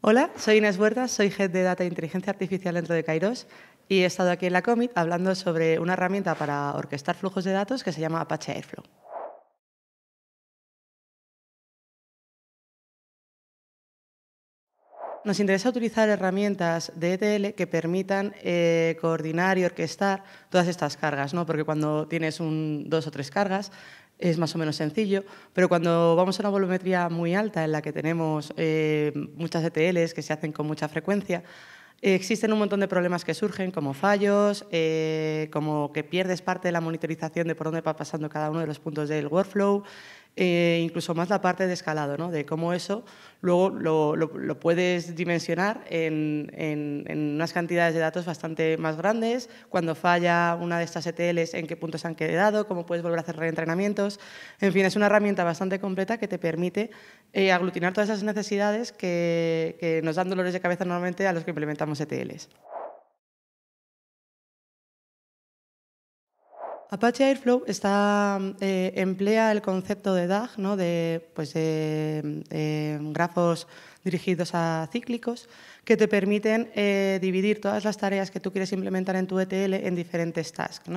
Hola, soy Inés Huerta, soy Head de Data e Inteligencia Artificial dentro de Kairos y he estado aquí en la COMIT hablando sobre una herramienta para orquestar flujos de datos que se llama Apache Airflow. Nos interesa utilizar herramientas de ETL que permitan eh, coordinar y orquestar todas estas cargas, ¿no? porque cuando tienes un, dos o tres cargas, es más o menos sencillo, pero cuando vamos a una volumetría muy alta en la que tenemos eh, muchas ETLs que se hacen con mucha frecuencia, existen un montón de problemas que surgen, como fallos, eh, como que pierdes parte de la monitorización de por dónde va pasando cada uno de los puntos del workflow, eh, incluso más la parte de escalado, de cómo eso luego lo, puedes dimensionar en, unas cantidades de datos bastante más grandes, cuando falla una de estas ETLs, en qué puntos han quedado, cómo puedes volver a hacer reentrenamientos. En fin, es una herramienta bastante completa que te permite eh, aglutinar todas esas necesidades que, que nos dan dolores de cabeza normalmente a los que implementamos ETLs. Apache Airflow eh, emplea el concepto de DAG, de, pues, eh, grafos dirigidos a cíclicos, que te permiten eh, dividir todas las tareas que tú quieres implementar en tu ETL en diferentes tasks.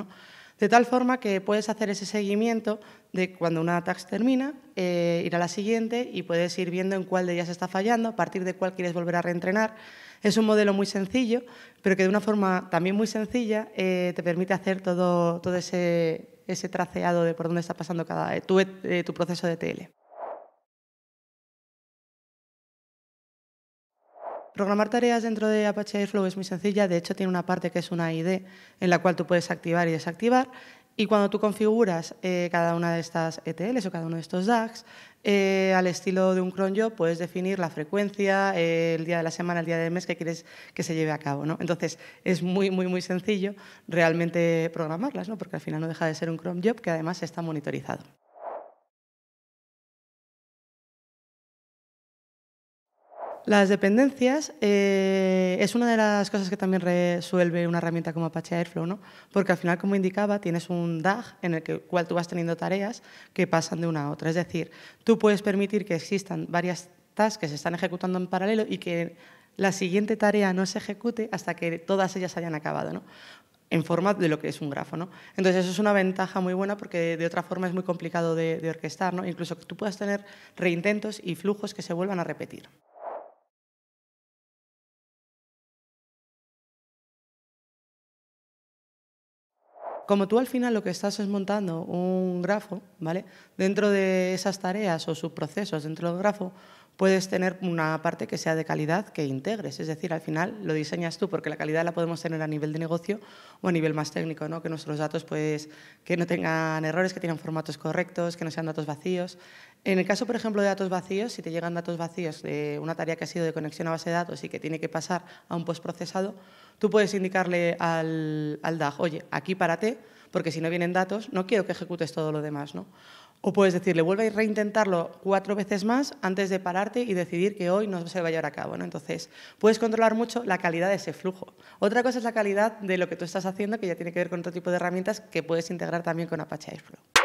De tal forma que puedes hacer ese seguimiento de cuando una TAX termina, eh, ir a la siguiente y puedes ir viendo en cuál de ellas está fallando, a partir de cuál quieres volver a reentrenar. Es un modelo muy sencillo, pero que de una forma también muy sencilla eh, te permite hacer todo, todo ese, ese, traceado de por dónde está pasando cada, eh, tu, tu proceso de TL. Programar tareas dentro de Apache Airflow es muy sencilla, de hecho tiene una parte que es una ID en la cual tú puedes activar y desactivar y cuando tú configuras eh, cada una de estas ETLs o cada uno de estos DAGs, eh, al estilo de un cron job, puedes definir la frecuencia, eh, el día de la semana, el día del mes que quieres que se lleve a cabo. ¿no? Entonces, es muy, muy, muy sencillo realmente programarlas, ¿no? porque al final no deja de ser un Chrome job que además está monitorizado. Las dependencias eh, es una de las cosas que también resuelve una herramienta como Apache Airflow, ¿no? porque al final, como indicaba, tienes un DAG en el cual tú vas teniendo tareas que pasan de una a otra. Es decir, tú puedes permitir que existan varias tasks que se están ejecutando en paralelo y que la siguiente tarea no se ejecute hasta que todas ellas hayan acabado. en forma de lo que es un grafo. Entonces, eso es una ventaja muy buena porque de otra forma es muy complicado de, de orquestar, ¿no? incluso que tú puedas tener reintentos y flujos que se vuelvan a repetir. como tú al final lo que estás es montando un grafo, ¿vale? Dentro de esas tareas o subprocesos dentro del grafo, puedes tener una parte que sea de calidad que integres. Es decir, al final lo diseñas tú, porque la calidad la podemos tener a nivel de negocio o a nivel más técnico, ¿no? que nuestros datos pues, que no tengan errores, que tengan formatos correctos, que no sean datos vacíos. En el caso, por ejemplo, de datos vacíos, si te llegan datos vacíos de una tarea que ha sido de conexión a base de datos y que tiene que pasar a un postprocesado, tú puedes indicarle al, al DAG, oye, aquí párate, porque si no vienen datos, no quiero que ejecutes todo lo demás. ¿no? O puedes decirle, vuelve a reintentarlo cuatro veces más antes de pararte y decidir que hoy no se va a llevar a cabo. ¿no? Entonces, puedes controlar mucho la calidad de ese flujo. Otra cosa es la calidad de lo que tú estás haciendo, que ya tiene que ver con otro tipo de herramientas que puedes integrar también con Apache Airflow.